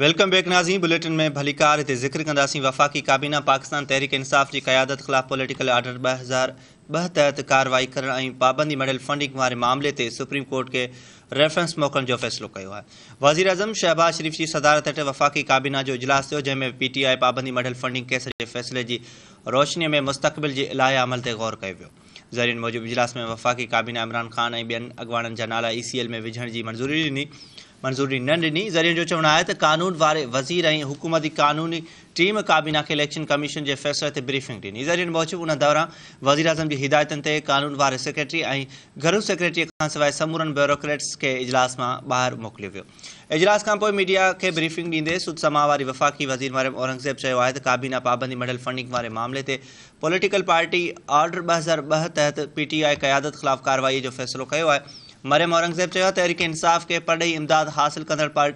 welcome back Nazi bulletin में भली car ज़िक्र कंदासीं वफ़ाक़ी काबीना पाकिस्तान तहरीक इंसाफ़ की क़्यादत खिलाफ़ पॉलिटिकल आर्डर ब हज़ार ॿ तहत कारवाई करणु ऐं पाबंदी मड़ियल फंडिंग वे मामले ते सुप्रीम कोर्ट के रेफरेंस मोकिलण जो फ़ैसिलो कयो आहे वज़ीर अज़म शहबाज़ शरीफ़ की सदारत हेठि वफ़ाक़ी काबीना जो इजलास थियो जंहिंमें पी पाबंदी मड़ियल फंडिंग केस के फैसले की रोशनी में मुस्तक़बिल के इलाही अमल से गौर कयो वियो ज़रीन इजलास में वफ़ाक़ी काबीना इमरान ख़ान ऐं ॿियनि अॻवाननि जा नाला ई सी एल में विझण की मंज़ूरी ॾिनी मंजूरी न ॾिनी ज़रिए जो चवणु आहे कानून वारे वज़ीर ऐं हुकूमती कानूनी टीम काबीना के इलेक्शन कमीशन के फैसले से ब्रीफिंग ॾिनी ज़रिए मौजूद उन दौरान वज़ीर अज़म जी हिदायतुनि ते कानून वारे सेक्रेटरी ऐं घरू सेक्रेटरी खां सवाइ समूरनि ब्यूरोक्रेट्स के इजलास में ॿाहिरि मोकिलियो वो इजलास का मीडिया के ब्रीफिंग ॾींदे सुद समा वारी वफ़ाक़ी वज़ीर मरियम औरंगज़ेब चयो काबीना पाबंदी मडल फंडिंग वे मामले ते पॉलिटिकल पार्टी ऑर्डर ब हज़ार ॿ तहत पी टी आई कार्रवाई जो फैसलो कयो आहे मरियम औरंगज़ेब चयो आहे तरीक़े इंसाफ़ खे परॾेही इमदाद हासिलु कंदड़ पा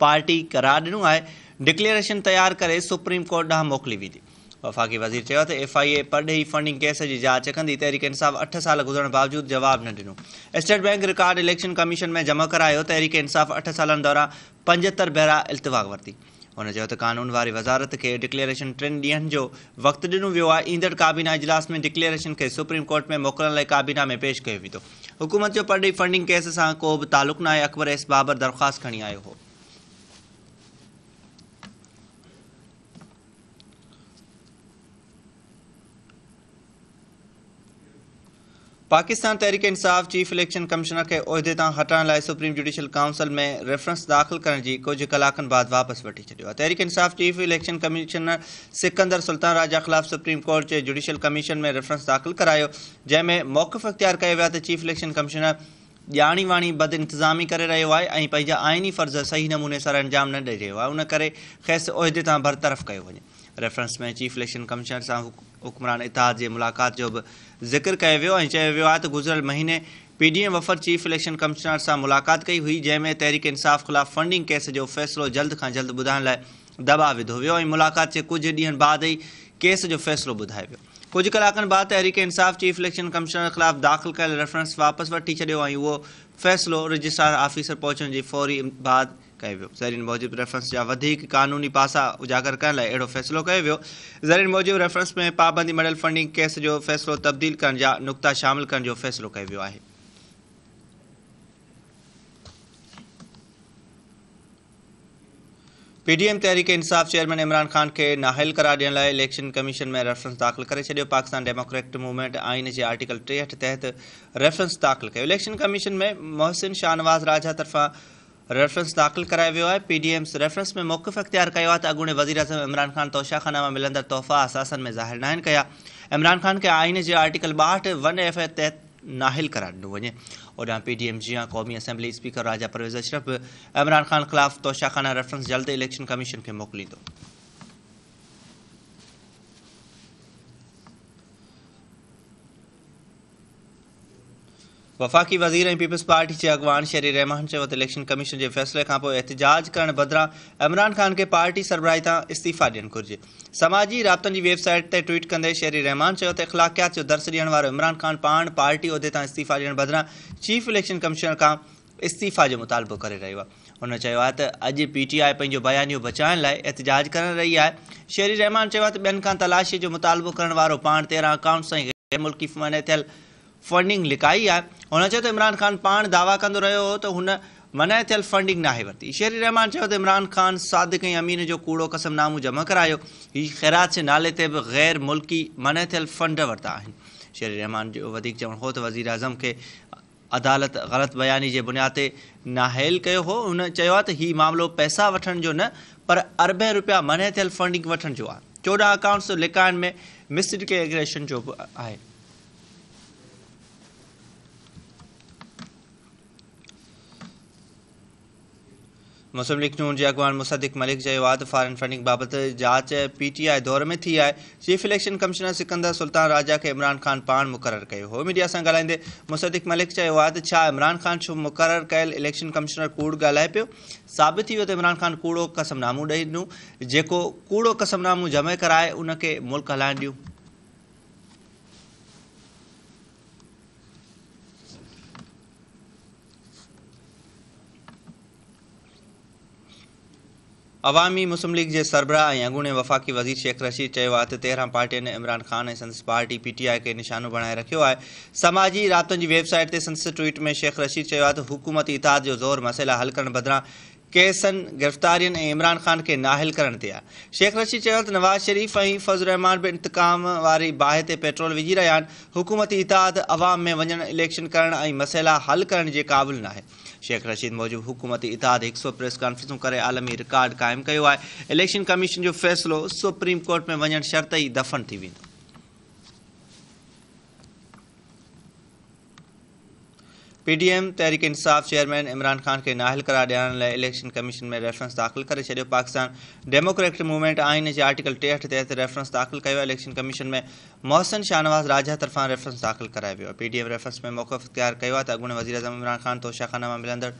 पार्टी करार ॾिनो आहे डिक्लेरेशन तयारु करे सुप्रीम कोर्ट ॾांहुं मोकिली वेंदी वफ़ाक़ी वज़ीर चयो त एफ आई ए परॾेही फंडिंग केस जी जांच कंदी तहरीक इंसाफ़ अठ साल गुज़रण बावजूदु जवाबु न ॾिनो state bank record election commission में जमा करायो तहरीक इंसाफ़ अठ सालनि दौरान पंजहतरि भेरा इल्तिफ़ वरिती हुन चयो कानून वारी वज़ारत के डिक्लेरेशन टिनि ॾींहनि जो वक़्तु ॾिनो वियो ईंदड़ काबीना इजलास में डिक्लेरेशन खे सुप्रीम कोर्ट में मोकिलण लाइ काबीना में पेश कयो वेंदो हुकूमत जो परॾेही फंडिंग केस सां को बि तालुक़ु न अकबर एस बाबर दरख़्वास्त खणी आयो हो Pakistan Tehreek Insaf chief election commissioner खे उहिदे तां हटण लाइ सुप्रीम जुडिशल काउंसिल में रेफरेंस दाख़िल करण जी कुझु कलाकनि बाद वापस वठी छॾियो आहे Tehreek Insaf chief election commissioner Sikandar Sultan Raja खिलाफ़ सुप्रीम कोर्ट के जुडिशल कमीशन में रेफरेंस दाख़िल कराया जैमें मौकफ़ अख़्तियार कयो चीफ इलेक्शन कमिशनर ॼाणी वाणी बद इंतजामी कर रो है ऐं आइनी फ़र्ज़ सही नमूने सां अंजाम न दे रहियो है उन करे उहदे उहिदे तां बरतरफ़ कयो वञे रेफरेंस में चीफ इलेक्शन कमिशनर सां हुकुमरान इतिहाद की मुलाक़ात जो बि ज़िक्र किया वियो महीने पी डी एम वफ़र चीफ इलेक्शन कमिश्नर से मुलाक़ात कई हुई जैमें तहरीक इंसाफ़ ख़िलाफ़ फंडिंग केस जो फैसलो जल्द का जल्द बुधाने लाइ दबा विधो वो मुलाक़ात के कुछ ॾींहनि बाद ही केस जो फ़ैसलो बुधा वो कुछ कलाक बाद Tehreek Insaf chief election commissioner ख़िलाफ़ दाख़िल कल रेफरेंस वापस वी छो फैसलो रजिस्ट्रार ऑफ़िसर पहुचण की फौरी बाद कयो वियो ज़रीन मूजिबि रेफरेंस क़ानूनी पासा उजागर करण अड़ो फैसलो फ़ैसिलो कयो वियो ज़रीन मूजिबि रेफरेंस में पाबंदी मडल फंडिंग केस जो फैसलो तब्दील कर नुकता शामिल कर फैसलो जो फ़ैसिलो पीडीएम तहरीक इंसाफ़ चेयरमैन इमरान ख़ान के नाहल करार ॾियण लाए इलेक्शन कमीशन में रेफरेंस दाख़िल करे छॾियो पाकिस्तान डेमोक्रेटिक मूवमेंट आइन जे आर्टिकल टेहठि तहत रेफरेंस दाख़िल कयो इलेक्शन कमीशन में मोहसिन शाहनवाज़ राजा तरफा रेफरेंस दाख़िल करायो वियो आहे पी डी एम्स रेफरेंस में मौकफ़ अख़्तियार कयो आहे त अॻूणे अज़म इमरान ख़ान तोशाखाना मां मिलंदड़ तोहफ़ा असासनि में ज़ाहिर नाहिनि कया इमरान ख़ान के आइन जे आर्टिकल बाहठ वन एफ ए तहत नाहिल करार ॾिनो वञे होॾां पी डी एम जी क़ौमी असेंबली स्पीकर राजा परवेज़ अशरफ इमरान ख़ान खिलाफ़ तोशाखाना रेफरेंस जल्द इलेक्शन कमीशन खे मोकिलींदो वफ़ाक़ी वज़ीर ऐं पीपल्स पार्टी के अगवान शेरी रहमान चयो इलेक्शन कमीशन के फैसले का पोइ एहतजाज करण बदिरां इमरान ख़ान के पार्टी सरबराही तां इस्तीफ़ा दियन घुरिजे समाजी रबत की वेबसाइट ते ट्वीट कंदे शेरी रहमान चयो त इख़लाक़ियात दर्स ॾियण इमरान ख़ान पान पार्टी उहिदे तां इस्तीफ़ा ॾियण बदिरां चीफ इलेक्शन कमीशनर का इस्तीफ़ा जो मुतालबो कर रहियो आहे हुन चयो आहे त अॼु पी टी आई लाइ एहतजाज करे रही है शेरी रहमान चयो आहे तलाशी जो मुतालबो करो वारो तेरह अकाउंट्स अकाउंट सां गैर मुल्की मने थियल फंडिंग लिकाई है हुन चयो इमरान ख़ान पा दावा कह रो तो उन हुन थियल फंडिंग ना वरती शेरी रहमान चयो इमरान ख़ान सादिक ऐं अमीन जो कूड़ो कसमनामो जमा कराया हि ख़ैरात जे नाले ते बि ग़ैर मुल्की मना थियल फंड वरता शेर रहमान जो वधीक हो तो वज़ीर अज़म के अदालत गलत बयानी के बुनियाद ते नाहेल हो उन चयो आहे मामिलो पैसा वन जो न पर अरबे रुपया मना थियल फंडिंग वठण चौदह अकाउंट्स लिकायण में मिस्ड जो बि आहे मुस्लिम लीग चूंड जे अॻवान मुसदिक मलिक चयो आहे त फॉरन फंडिंग बाबति जांच पी टी आई दौर में थी आहे chief election commissioner Sikandar Sultan Raja खे इमरान ख़ान पाण मुक़ररु कयो हो मीडिया सां ॻाल्हाईंदे मुसदिक मलिक चयो आहे त छा इमरान ख़ान छो मुक़ररु कयल इलेक्शन कमिशनर कूड़ ॻाल्हाए पियो साबित थी वियो त इमरान ख़ान कूड़ो कसमनामो ॾेई ॾिनो जेको कूड़ो कसमनामो जमे कराए उनखे मुल्क़ हलाइणु ॾियूं अवामी मुस्लिम लीग के सरबराह ऐं अॻूणे वफ़ाक़ी वज़ीर शेख रशीद चयो आहे त तेरहं इमरान ख़ान ए संदस पार्टी पीटीआई के आई खे निशानो बणाए रखियो आहे समाजी राबतनि की वेबसाइट से संदसि ट्वीट में शेख रशीद चयो हुकूमती इताद जो ज़ोर मसइला हल कर बदर केसनि गिरफ़्तारियुनि ऐं इमरान ख़ान के नाहल करण ते शेख रशीद चयो नवाज़ शरीफ़ ऐं फज़ुल रहमान भी इंतकाम वारी बाहि ते पेट्रोल विझी रहा हुकूमती इताद अवाम में वन इलेक्शन कर ऐं हल कर क़ाबिल ना आहे शेख रशीद मौजूद हुकूमती इतिहाद एक सौ प्रेस कॉन्फ्रेंसों कर आलमी रिकॉर्ड कायम किया इलेक्शन कमीशन जो फ़ैसलो सुप्रीम कोर्ट में वन शर्त ही दफ़न थी वो पीडीएम तहरीक इंसाफ चेयरमैन इमरान खान के नाहल करार ॾियण लाइ इलेक्शन कमीशन में रेफरेंस दाख़िल कर छोड़ो पाकिस्तान डेमोक्रेटिक मूवमेंट आइन के आर्टिकल टेहठ तहत रेफरेंस दाख़िल किया इलेक्शन कमीशन में मोहसिन शाहनवाज़ राजा तरफा रेफरेंस दाख़िल कराया वियो आहे पीडीएम रेफरेंस में मौक़ो इख़्तियार किया आहे वज़ीर अज़म इमरान ख़ान तोशाखाना मां मिलंदड़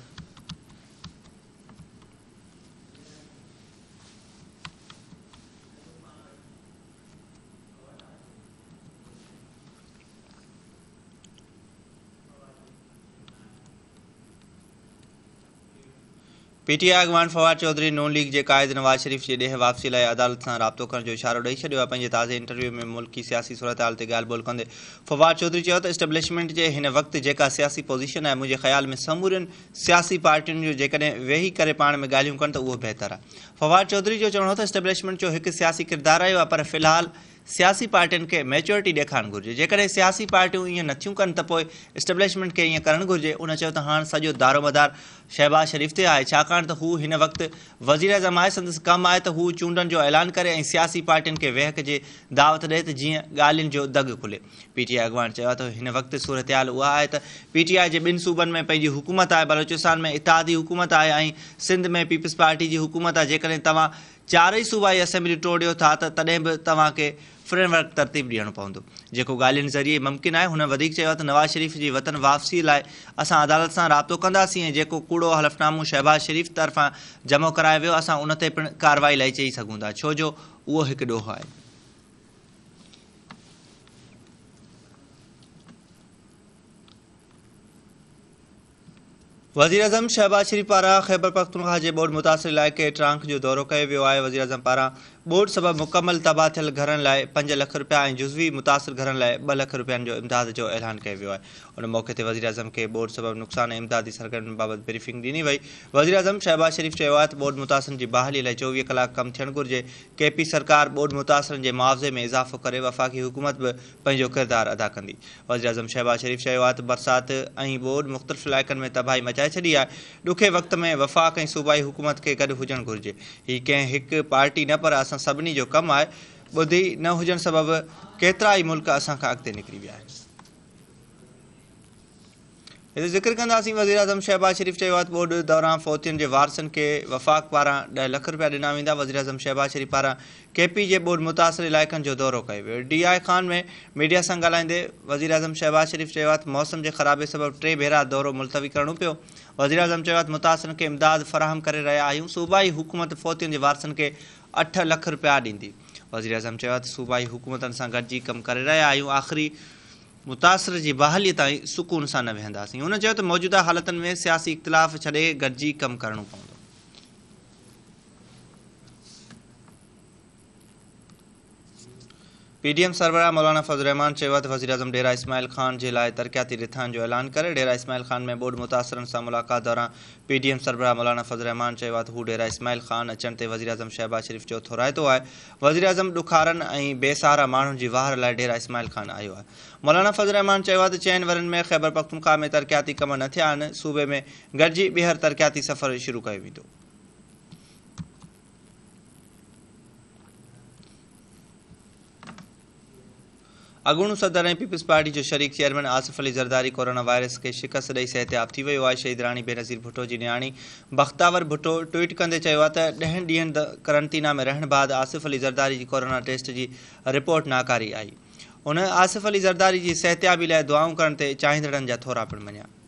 पी टी आई अॻवान फवाद चौधरी नून लीग जे क़ाइद नवाज़ शरीफ़ जे ॾेह वापसी लाइ अदालत सां राब्तो करण जो इशारो ॾेई छॾियो आहे पंहिंजे ताज़े इंटरव्यू में मुल्की सियासी सूरत हाल ते ॻाल्हि ॿोल कंदे फवाद चौधरी चयो त एस्टैब्लिशमेंट जे हिन वक़्तु जेका सियासी पोज़ीशन आहे मुंहिंजे ख़्याल में समूरियुनि सियासी पार्टियुनि जो जेकॾहिं वेही करे पाण में ॻाल्हियूं कनि त उहो बहितरु आहे फवाद चौधरी जो चवणो हो त इस्टेब्लिशमेंट जो हिकु सियासी किरदारु रहियो आहे पर फ़िलहालु सियासी पार्टियुनि खे मैच्योरिटी ॾेखारणु घुरिजे जेकॾहिं सियासी पार्टियूं ईअं नथियूं कनि त इस्टेब्लिशमेंट खे ईअं करणु उन चयो त हाणे सॼो दारोमदार शहबाज़ शरीफ़ से आहे छाकाणि त हू हिन वक़्तु वज़ीर अज़म आहे संदसि कमु आहे त हू जो ऐलान करे सियासी पार्टियुनि के वेहक जे दावत ॾे तो जी ॻाल्हियुनि दग खुले पीटीआई अॻवान चया तो त हिन सूरत हाल उहा पीटीआई के बिन सूबनि में पंहिंजी हुकूमत है बलोचिस्तान में इतिहादी हुकूमत है सिंध में पीपल्स पार्टी की हुकूमत है जेकॾहिं तुम चारई सूबाई असेंबली टोड़ियो था त तॾहिं बि तव्हांखे फ्रेमवर्क तरतीब ॾियणो पवंदो जेको ॻाल्हियुनि ज़रिए मुमकिन आहे हुन वधीक चयो आहे त नवाज़ शरीफ़ जी वतन वापसी लाइ असां अदालत सां राब्तो कंदासीं ऐं जेको कूड़ो हलफनामो शहबाज़ शरीफ़ तरफ़ां जमो कराए वियो असां उन ते पिणु कारवाई लाइ चई सघूं था छो जो उहो हिकु ॾोहु आहे वजीर अजम शहबाज शरीफ पारा खैबर पख्तनखा के बोर्ड मुतासिर इलाइक़े ट्रांक जो दौरो कयो वियो वज़ी अजम पारा बोर्ड सबबि मुकमल तबाह थियल घर लाइ पंज लख रुपया जुज़वी मुतासिर घर लाइ ॿ लख रुपयनि जो इमदाद जो ऐलान किया उन मौक़े से वज़ी अजम के बोर्ड सबबि नुक़सान इमदादी सरगर्मियुनि बाबत ब्रीफिंग दिनी वही वज़ी अजम शहबाज शरीफ़ चयो आहे बोर्ड मुतासिरनि जी बहाली लाइ चोवीह कलाक कम थियणु घुरिजे के पी सरकार बोर्ड मुतासिरनि जे मुआवज़े में इज़ाफ़ो कर वफ़ाक़ी हुकूमत भी किरदार अदा की वज़ी अजम शहबाज शरीफ़ चयो आहे बोर्ड मुख़्तलिफ़ इलाक में तबाही मचा छॾी आहे ॾुखे वक़्त में वफ़ाक़ ऐं सूबाई हुकूमत खे गॾु हुजणु घुरिजे ही कंहिं हिकु पार्टी न पर असां सभिनी जो कमु आहे ॿुधी न हुजणु सबबु केतिरा ई मुल्क असांखां अॻिते निकिरी विया आहिनि हे ज़िक्र कंदासीं वज़ीर आज़म शहबाज़ शरीफ़ चयो आहे त ॿोॾि दौरा फौतियुनि जे वारसनि खे वफ़ाक़ पारां ॾह लख रुपिया ॾिना वेंदा वज़ीर आज़म शहबाज़ शरीफ़ पारां के पी जे ॿोॾ मुतासिर इलाइक़नि जो दौरो कयो वियो डी आई ख़ान में मीडिया सां ॻाल्हाईंदे वज़ीर आज़म शहबाज़ शरीफ़ चयो आहे त मौसम जे ख़राबे सबबु टे भेरा दौरो मुलतवी करिणो पियो वज़ीर आज़म चयो आहे त मुतासिरनि खे इमदाद फ़राहम करे रहिया आहियूं सूबाई हुकूमत फौतियुनि जे वारसनि खे अठ लख रुपिया ॾींदी वज़ीर आज़म चयो आहे त सूबाई हुकूमतनि सां गॾिजी कमु करे रहिया आहियूं आख़िरी मुतासिर जी बहाली ताईं सुकून सां न वेहंदासीं हुन चयो त मौजूदा हालतुनि में सियासी इख़्तिलाफ़ छॾे गॾिजी कमु करिणो पवंदो पीडीएम सरबरा मौलाना फजलरहमान चेवत वजी अजम डेरा इसमाइल खान जिला तरक्याती रिथान जो ऐलान कर डेरा इसमाइल खान में बोर्ड मुतासरनि से मुलाक़ात दौरान एम सरबरा मौलाना फजलरहमान चेवत हू डेरा इसमाइल खान अचण ते वज़ी अज़म शहबाज़ शरीफ़ जो थोराइतो आहे वज़ी अज़म ॾुखारनि बेसहारा माण्हुनि जी वार लाइ डेरा इसमाइल खान आयो आहे मौलाना फजल रहमान आहे त चइनि में ख़ैबर पख्तूनख्वा में तरक़ियाती कम न थिया सूबे में गॾिजी ॿीहर तरक़ियाती सफ़र शुरू कयो वेंदो अगूण सदर ऐं पीपल्स पार्टी जो शरीक chairman Asif Ali Zardari corona virus खे शिकस्त ॾेई सहतियाब थी वियो आहे शहीद राणी बेनज़ीर भुटो जी नियाणी बख़्तावर भुटो ट्वीट कंदे चयो आहे त ॾहनि ॾींहनि करंटीना में रहण बाद आसिफ अली ज़रदारी जी कोरोना टेस्ट जी रिपोर्ट नाकारी आई हुन आसिफ अली ज़रदारी जी सहतियाबी लाइ दुआऊं करण ते चाहींदड़नि जा थोरा पिणु मञिया